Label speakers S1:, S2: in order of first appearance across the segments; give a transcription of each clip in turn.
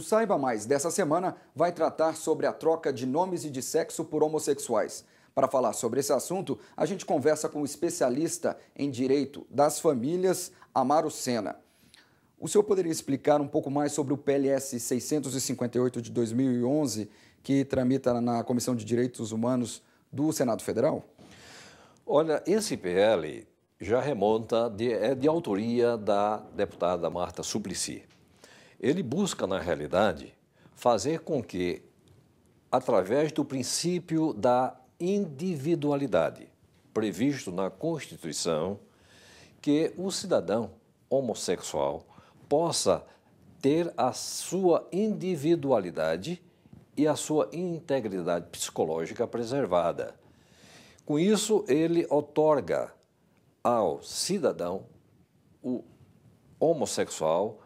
S1: O Saiba Mais dessa semana vai tratar sobre a troca de nomes e de sexo por homossexuais. Para falar sobre esse assunto, a gente conversa com o especialista em direito das famílias, Amaro Sena. O senhor poderia explicar um pouco mais sobre o PLS 658 de 2011, que tramita na Comissão de Direitos Humanos do Senado Federal?
S2: Olha, esse PL já remonta, de, é de autoria da deputada Marta Suplicy. Ele busca, na realidade, fazer com que, através do princípio da individualidade, previsto na Constituição, que o cidadão homossexual possa ter a sua individualidade e a sua integridade psicológica preservada. Com isso, ele otorga ao cidadão o homossexual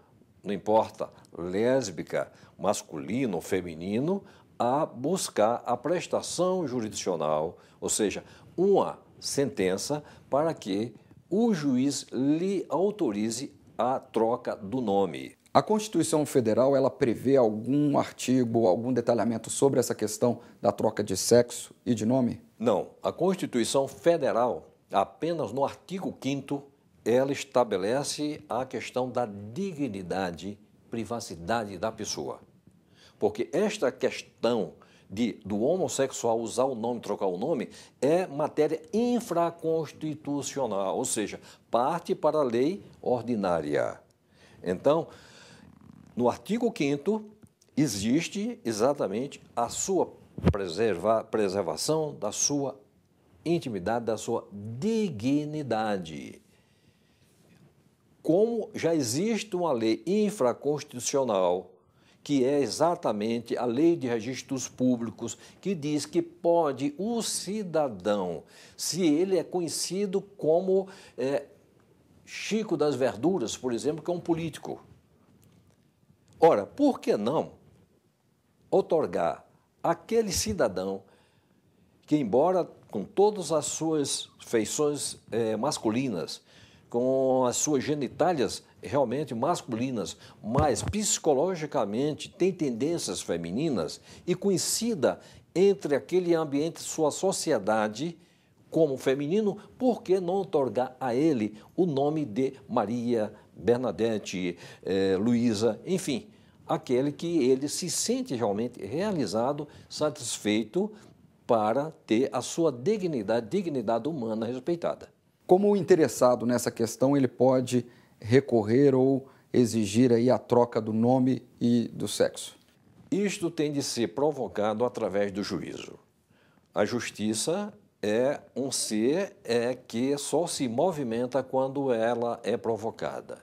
S2: não importa lésbica, masculino ou feminino, a buscar a prestação jurisdicional, ou seja, uma sentença para que o juiz lhe autorize a troca do
S1: nome. A Constituição Federal ela prevê algum artigo, algum detalhamento sobre essa questão da troca de sexo e de nome?
S2: Não, a Constituição Federal apenas no artigo 5 ela estabelece a questão da dignidade, privacidade da pessoa. Porque esta questão de, do homossexual usar o nome, trocar o nome, é matéria infraconstitucional, ou seja, parte para a lei ordinária. Então, no artigo 5 existe exatamente a sua preserva, preservação da sua intimidade, da sua dignidade como já existe uma lei infraconstitucional, que é exatamente a Lei de Registros Públicos, que diz que pode o cidadão, se ele é conhecido como é, Chico das Verduras, por exemplo, que é um político. Ora, por que não otorgar aquele cidadão que, embora com todas as suas feições é, masculinas, com as suas genitálias realmente masculinas, mas psicologicamente tem tendências femininas e coincida entre aquele ambiente, sua sociedade, como feminino, por que não otorgar a ele o nome de Maria, Bernadette, eh, Luísa, enfim, aquele que ele se sente realmente realizado, satisfeito para ter a sua
S1: dignidade, dignidade humana respeitada. Como o interessado nessa questão, ele pode recorrer ou exigir aí a troca do nome e do sexo?
S2: Isto tem de ser provocado através do juízo. A justiça é um ser é que só se movimenta quando ela é provocada.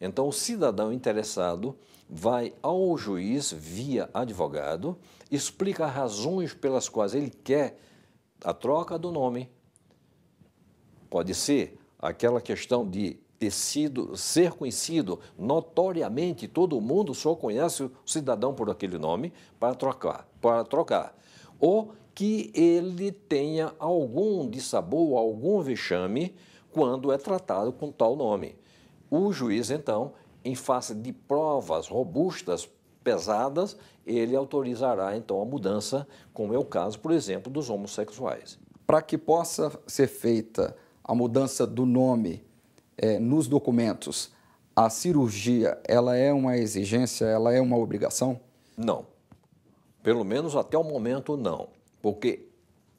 S2: Então, o cidadão interessado vai ao juiz via advogado, explica razões pelas quais ele quer a troca do nome Pode ser aquela questão de ter sido, ser conhecido notoriamente, todo mundo só conhece o cidadão por aquele nome para trocar, para trocar. Ou que ele tenha algum dissabor, algum vexame quando é tratado com tal nome. O juiz, então, em face de provas robustas, pesadas, ele autorizará então a mudança, como é o caso, por exemplo, dos homossexuais.
S1: Para que possa ser feita a mudança do nome é, nos documentos, a cirurgia, ela é uma exigência, ela é uma obrigação?
S2: Não. Pelo menos até o momento, não. Porque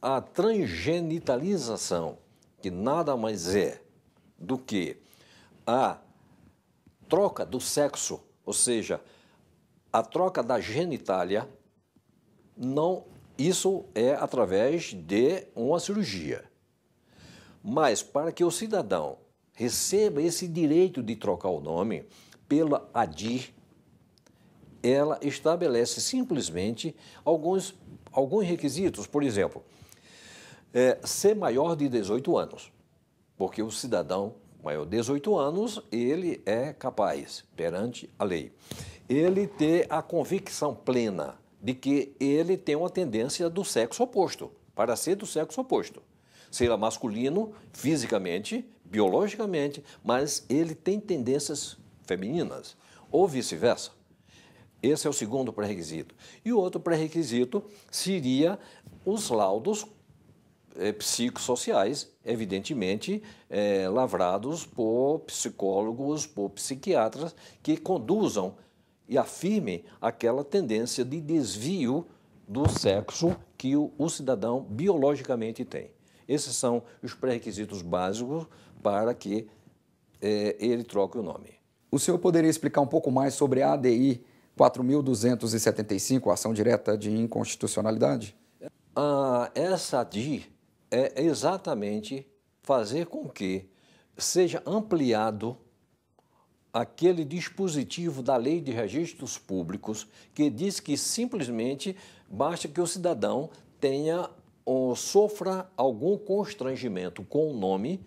S2: a transgenitalização, que nada mais é do que a troca do sexo, ou seja, a troca da genitália, não, isso é através de uma cirurgia. Mas para que o cidadão receba esse direito de trocar o nome pela ADIR, ela estabelece simplesmente alguns, alguns requisitos. Por exemplo, é, ser maior de 18 anos, porque o cidadão maior de 18 anos, ele é capaz, perante a lei, ele ter a convicção plena de que ele tem uma tendência do sexo oposto, para ser do sexo oposto seja masculino fisicamente, biologicamente, mas ele tem tendências femininas, ou vice-versa. Esse é o segundo pré-requisito. E o outro pré-requisito seria os laudos é, psicossociais, evidentemente é, lavrados por psicólogos, por psiquiatras que conduzam e afirmem aquela tendência de desvio do sexo que o, o cidadão biologicamente tem. Esses são os pré-requisitos básicos para que é, ele
S1: troque o nome. O senhor poderia explicar um pouco mais sobre a ADI 4.275, ação direta de inconstitucionalidade?
S2: Ah, essa ADI é exatamente fazer com que seja ampliado aquele dispositivo da Lei de Registros Públicos que diz que simplesmente basta que o cidadão tenha ou sofra algum constrangimento com o nome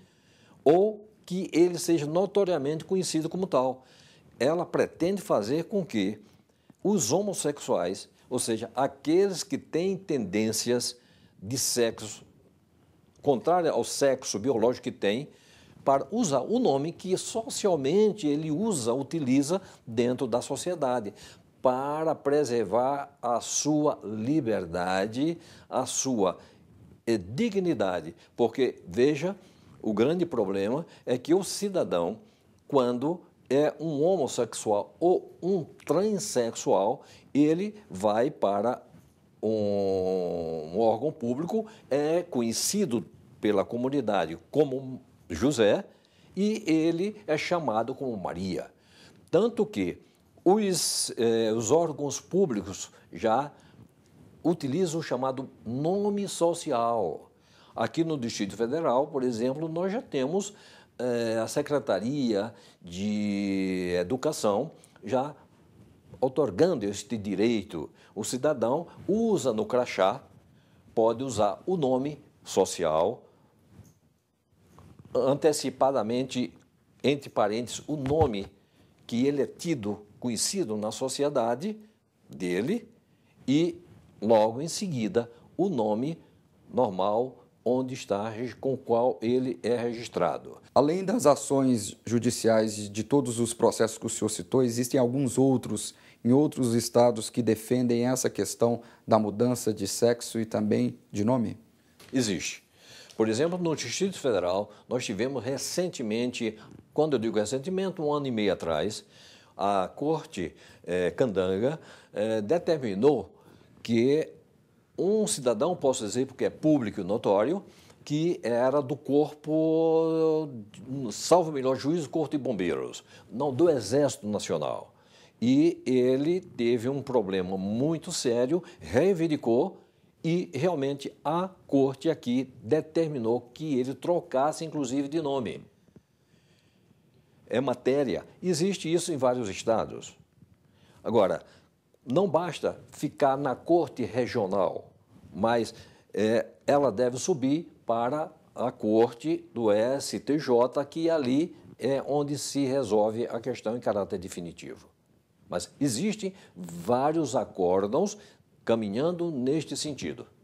S2: ou que ele seja notoriamente conhecido como tal. Ela pretende fazer com que os homossexuais, ou seja, aqueles que têm tendências de sexo contrária ao sexo biológico que tem, para usar o nome que socialmente ele usa, utiliza dentro da sociedade, para preservar a sua liberdade, a sua dignidade. Porque, veja, o grande problema é que o cidadão, quando é um homossexual ou um transexual, ele vai para um órgão público, é conhecido pela comunidade como José e ele é chamado como Maria. Tanto que os, eh, os órgãos públicos já utilizam o chamado nome social. Aqui no Distrito Federal, por exemplo, nós já temos eh, a Secretaria de Educação já otorgando este direito. O cidadão usa no crachá, pode usar o nome social, antecipadamente, entre parênteses, o nome que ele é tido conhecido na sociedade dele e, logo em seguida, o nome normal onde está com qual ele é
S1: registrado. Além das ações judiciais de todos os processos que o senhor citou, existem alguns outros em outros estados que defendem essa questão da mudança de sexo e também de nome?
S2: Existe. Por exemplo, no Distrito Federal, nós tivemos recentemente, quando eu digo recentemente, um ano e meio atrás, a corte é, candanga é, determinou que um cidadão, posso dizer porque é público e notório, que era do corpo, salvo melhor juízo, corpo de bombeiros, não do Exército Nacional. E ele teve um problema muito sério, reivindicou e realmente a corte aqui determinou que ele trocasse, inclusive, de nome é matéria. Existe isso em vários estados. Agora, não basta ficar na corte regional, mas é, ela deve subir para a corte do STJ, que ali é onde se resolve a questão em caráter definitivo. Mas existem vários acórdãos caminhando neste sentido.